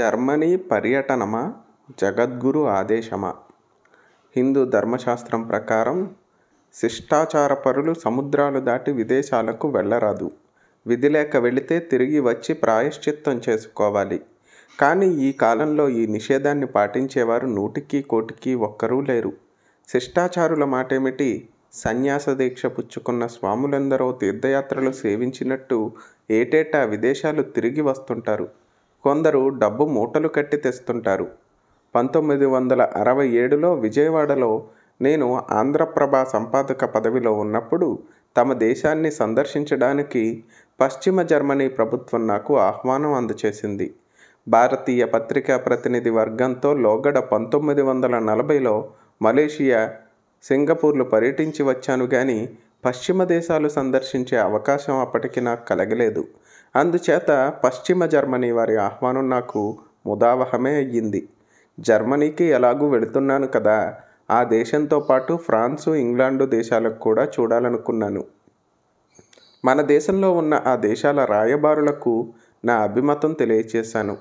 Germany పర్యటనమా జగద్గురు ఆదేశమా హిందూ ధర్మశాస్త్రం ప్రకారం శిష్టాచారపరులు సముద్రాలు దాటి విదేశాలకు వెళ్ళరాదు విధి లేక వెళితే తిరిగి వచ్చి ప్రాయశ్చిత్తం చేసుకోవాలి కానీ ఈ కాలంలో ఈ నిషేధాన్ని పాటించేవారు నూటికి కోటికి ఒక్కరూ లేరు శిష్టాచారుల మాటేమిటి సన్యాస దీక్ష పుచ్చుకున్న స్వాములందరూ తీర్థయాత్రలు సేవించినట్టు ఏటేటా విదేశాలు తిరిగి వస్తుంటారు కొందరు డబ్బు మూటలు కట్టి తెస్తుంటారు పంతొమ్మిది వందల అరవై ఏడులో విజయవాడలో నేను ఆంధ్రప్రభ సంపాదక పదవిలో ఉన్నప్పుడు తమ దేశాన్ని సందర్శించడానికి పశ్చిమ జర్మనీ ప్రభుత్వం నాకు ఆహ్వానం అందచేసింది భారతీయ పత్రికా ప్రతినిధి వర్గంతో లోగడ పంతొమ్మిది వందల నలభైలో మలేషియా సింగపూర్లు పర్యటించి వచ్చాను కానీ పశ్చిమ దేశాలు సందర్శించే అవకాశం అప్పటికి నాకు కలగలేదు అందుచేత పశ్చిమ జర్మనీ వారి ఆహ్వానం నాకు ముదావహమే అయ్యింది జర్మనీకి ఎలాగూ వెళుతున్నాను కదా ఆ దేశంతో పాటు ఫ్రాన్సు ఇంగ్లాండు దేశాలకు కూడా చూడాలనుకున్నాను మన దేశంలో ఉన్న ఆ దేశాల రాయబారులకు నా అభిమతం తెలియచేశాను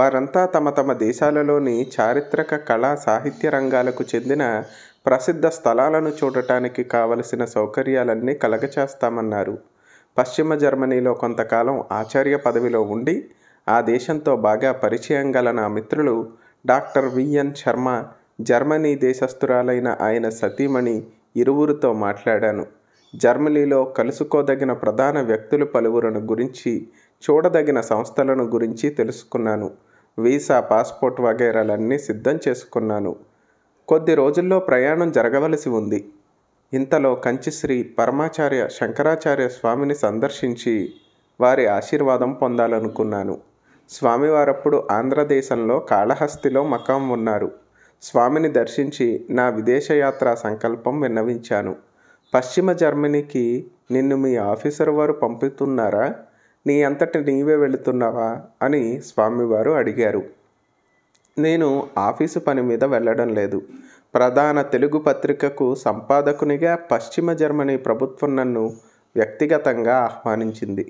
వారంతా తమ తమ దేశాలలోని చారిత్రక కళా సాహిత్య రంగాలకు చెందిన ప్రసిద్ధ స్థలాలను చూడటానికి కావలసిన సౌకర్యాలన్నీ కలగచేస్తామన్నారు పశ్చిమ జర్మనీలో కొంతకాలం ఆచార్య పదవిలో ఉండి ఆ దేశంతో బాగా పరిచయం గల నా మిత్రులు డాక్టర్ విఎన్ శర్మ జర్మనీ దేశస్థురాలైన ఆయన సతీమణి ఇరువురితో మాట్లాడాను జర్మనీలో కలుసుకోదగిన ప్రధాన వ్యక్తులు పలువురును గురించి చూడదగిన సంస్థలను గురించి తెలుసుకున్నాను వీసా పాస్పోర్ట్ వగైరాలన్నీ సిద్ధం చేసుకున్నాను కొద్ది రోజుల్లో ప్రయాణం జరగవలసి ఉంది ఇంతలో కంచిశ్రీ పరమాచార్య శంకరాచార్య స్వామిని సందర్శించి వారి ఆశీర్వాదం పొందాలనుకున్నాను స్వామివారప్పుడు ఆంధ్రదేశంలో కాళహస్తిలో మకాం ఉన్నారు స్వామిని దర్శించి నా విదేశయాత్ర సంకల్పం విన్నవించాను పశ్చిమ జర్మనీకి నిన్ను మీ ఆఫీసర్ వారు పంపుతున్నారా నీ అంతటి నీవే వెళుతున్నావా అని స్వామివారు అడిగారు నేను ఆఫీసు పని మీద వెళ్ళడం లేదు ప్రధాన తెలుగు పత్రికకు సంపాదకునిగా పశ్చిమ జర్మనీ ప్రభుత్వం నన్ను వ్యక్తిగతంగా ఆహ్వానించింది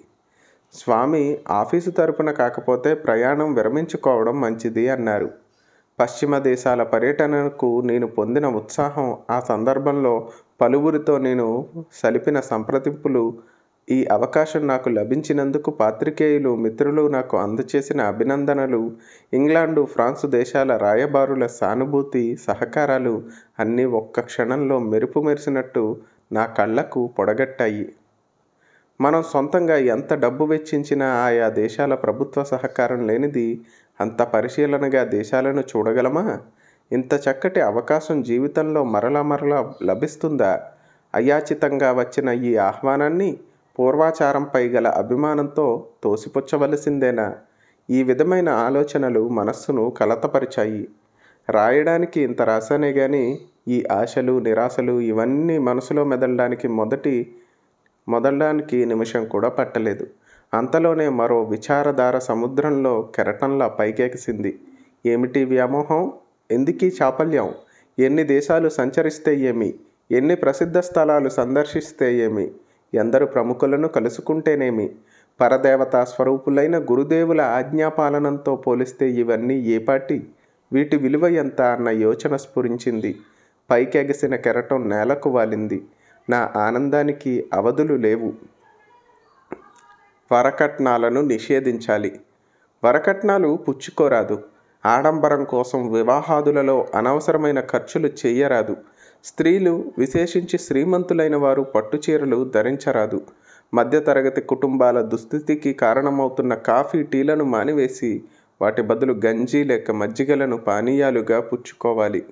స్వామి ఆఫీసు తరపున కాకపోతే ప్రయాణం విరమించుకోవడం మంచిది అన్నారు పశ్చిమ దేశాల పర్యటనకు నేను పొందిన ఉత్సాహం ఆ సందర్భంలో పలువురితో నేను సలిపిన సంప్రదింపులు ఈ అవకాశం నాకు లభించినందుకు పాత్రికేయులు మిత్రులు నాకు అందచేసిన అభినందనలు ఇంగ్లాండు ఫ్రాన్సు దేశాల రాయబారుల సానుభూతి సహకారాలు అన్నీ ఒక్క క్షణంలో మెరుపు మెరిసినట్టు నా కళ్ళకు పొడగట్టాయి మనం సొంతంగా ఎంత డబ్బు వెచ్చించినా ఆయా దేశాల ప్రభుత్వ సహకారం లేనిది అంత పరిశీలనగా దేశాలను చూడగలమా ఇంత చక్కటి అవకాశం జీవితంలో మరలా మరలా లభిస్తుందా అయాచితంగా వచ్చిన ఈ ఆహ్వానాన్ని పూర్వాచారంపై గల అభిమానంతో తోసిపుచ్చవలసిందేనా ఈ విధమైన ఆలోచనలు మనస్సును కలతపరిచాయి రాయడానికి ఇంత రాశానే కానీ ఈ ఆశలు నిరాశలు ఇవన్నీ మనసులో మెదలడానికి మొదటి మొదలడానికి నిమిషం కూడా పట్టలేదు అంతలోనే మరో విచారధార సముద్రంలో కెరటంలా పైకెకిసింది ఏమిటి వ్యామోహం ఎందుకీ చాపల్యం ఎన్ని దేశాలు సంచరిస్తే ఏమి ఎన్ని ప్రసిద్ధ స్థలాలు సందర్శిస్తే ఏమి ఎందరు ప్రముఖులను కలుసుకుంటేనేమి పరదేవతా స్వరూపులైన గురుదేవుల ఆజ్ఞాపాలనంతో పోలిస్తే ఇవన్నీ ఏపాటి వీటి విలువ ఎంత అన్న యోచన స్ఫురించింది పైకెగసిన కెరటం నేలకు వాలింది నా ఆనందానికి అవధులు లేవు వరకట్నాలను నిషేధించాలి వరకట్నాలు పుచ్చుకోరాదు ఆడంబరం కోసం వివాహాదులలో అనవసరమైన ఖర్చులు చేయరాదు స్త్రీలు విశేషించి శ్రీమంతులైన వారు పట్టు చీరలు ధరించరాదు మధ్యతరగతి కుటుంబాల దుస్థితికి కారణమవుతున్న కాఫీ టీలను మానివేసి వాటి బదులు గంజి లేక మజ్జిగలను పానీయాలుగా పుచ్చుకోవాలి